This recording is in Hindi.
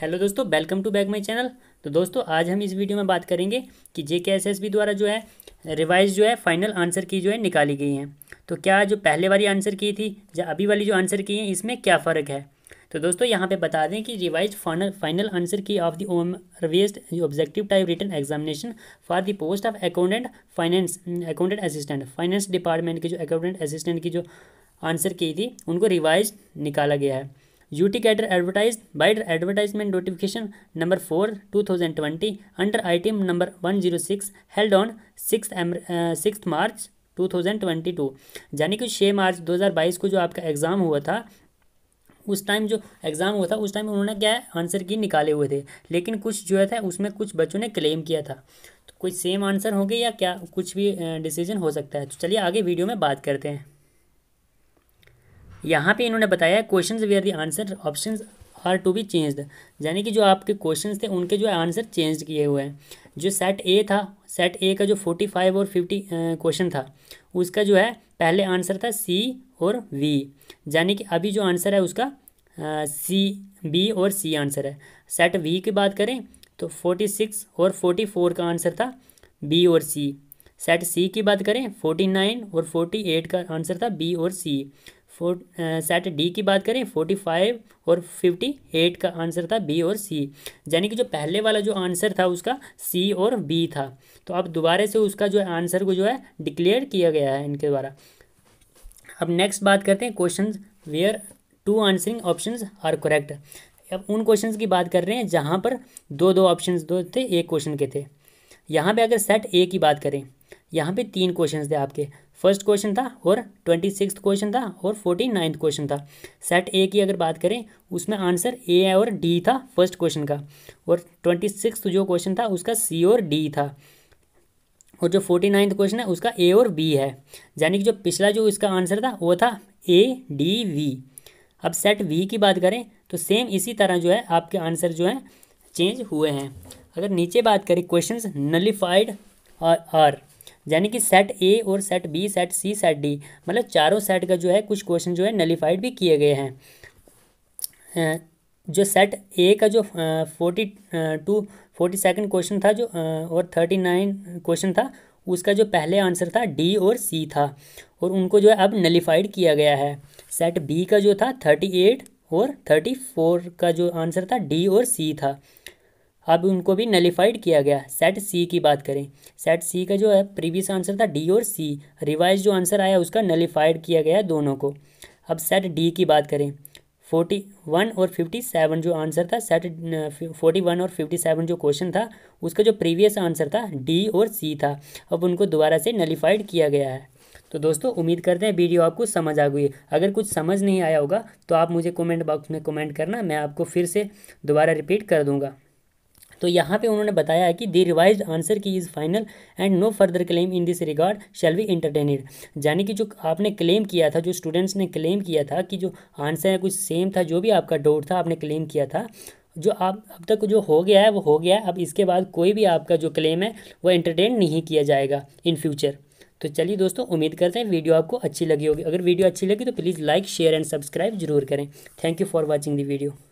हेलो दोस्तों welcome to back my channel तो दोस्तों आज हम इस वीडियो में बात करेंगे कि जे के एस एस बी द्वारा जो है रिवाइज जो है फाइनल आंसर की जो है निकाली गई हैं तो क्या जो पहले वाली आंसर की थी या अभी वाली जो आंसर की है इसमें क्या फ़र्क है तो दोस्तों यहाँ पे बता दें कि revise final final answer key of the OMR based objective type written examination for the post of accountant finance accountant assistant finance department की जो अकाउंटेंट असिस्टेंट की जो आंसर की थी उनको रिवाइज निकाला गया है UT cadre advertise by advertisement notification number four two thousand twenty under item number one zero six held on six six March two thousand twenty two यानी कि छः मार्च दो हज़ार बाईस को जो आपका एग्ज़ाम हुआ था उस टाइम जो एग्ज़ाम हुआ था उस टाइम उन्होंने क्या है आंसर की निकाले हुए थे लेकिन कुछ जो है उसमें कुछ बच्चों ने क्लेम किया था तो कोई सेम आंसर होंगे या क्या कुछ भी डिसीजन uh, हो सकता है तो चलिए आगे वीडियो में बात करते हैं यहाँ पे इन्होंने बताया question where the answer option are to be changed यानी कि जो आपके क्वेश्चन थे उनके जो आंसर चेंज किए हुए हैं जो सेट ए था सेट ए का जो फोर्टी फाइव और फिफ्टी क्वेश्चन था उसका जो है पहले आंसर था सी और वी यानी कि अभी जो आंसर है उसका सी बी और सी आंसर है सेट वी की बात करें तो फोर्टी सिक्स और फोर्टी फोर का आंसर था बी और सी सेट सी की बात करें फोर्टी नाइन और फोर्टी एट का आंसर था बी और सी सेट डी की बात करें फोर्टी फाइव और फिफ्टी एट का आंसर था बी और सी यानी कि जो पहले वाला जो आंसर था उसका सी और बी था तो अब दोबारा से उसका जो आंसर को जो है डिक्लेयर किया गया है इनके द्वारा अब नेक्स्ट बात करते हैं question where two answering option are correct अब उन क्वेश्चन की बात कर रहे हैं जहाँ पर दो दो ऑप्शन दो थे एक क्वेश्चन के थे यहाँ पर अगर सेट ए की बात करें यहाँ पे तीन क्वेश्चन थे आपके फर्स्ट क्वेश्चन था और ट्वेंटी सिक्स क्वेश्चन था और फोर्टी नाइन्थ क्वेश्चन था सेट ए की अगर बात करें उसमें आंसर ए और डी था फर्स्ट क्वेश्चन का और ट्वेंटी सिक्स जो क्वेश्चन था उसका सी और डी था और जो फोर्टी नाइन्थ क्वेश्चन है उसका ए और बी है यानी कि जो पिछला जो इसका आंसर था वो था ए डी वी अब सेट वी की बात करें तो सेम इसी तरह जो है आपके आंसर जो है चेंज हुए हैं अगर नीचे बात करें क्वेश्चंस नलीफाइड और आर यानी कि सेट ए और set B set C set D मतलब चारों सेट का जो है कुछ क्वेश्चन जो है नलीफाइड भी किए गए हैं जो सेट ए का जो forty two forty second question था जो और थर्टी नाइन क्वेश्चन था उसका जो पहले आंसर था डी और सी था और उनको जो है अब नलीफाइड किया गया है सेट बी का जो था थर्टी एट और थर्टी फोर का जो आंसर था डी और सी था अब उनको भी नलीफाइड किया गया सेट सी की बात करें सेट सी का जो है प्रीवियस आंसर था डी और सी रिवाइज जो आंसर आया उसका नलीफाइड किया गया दोनों को अब सेट डी की बात करें फोर्टी वन और फिफ्टी सेवन जो आंसर था सेट फोर्टी वन और फिफ्टी सेवन जो क्वेश्चन था उसका जो प्रीवियस आंसर था डी और सी था अब उनको दोबारा से नलीफाइड किया गया है तो दोस्तों उम्मीद करते हैं वीडियो आपको समझ आ गई है अगर कुछ समझ नहीं आया होगा तो आप मुझे कमेंट बॉक्स में कमेंट करना मैं आपको फिर से दोबारा रिपीट कर दूँगा तो यहाँ पे उन्होंने बताया है कि the revise answer key is final and no further claim in this regard shall be entertained यानी कि जो आपने क्लेम किया था जो स्टूडेंट्स ने क्लेम किया था कि जो आंसर है कुछ सेम था जो भी आपका डाउट था आपने क्लेम किया था जो आप अब तक जो हो गया है वो हो गया है अब इसके बाद कोई भी आपका जो क्लेम है वो इंटरटेन नहीं किया जाएगा इन फ्यूचर तो चलिए दोस्तों उम्मीद करते हैं वीडियो आपको अच्छी लगी होगी अगर वीडियो अच्छी लगी तो please like share and subscribe जरूर करें thank you for watching the video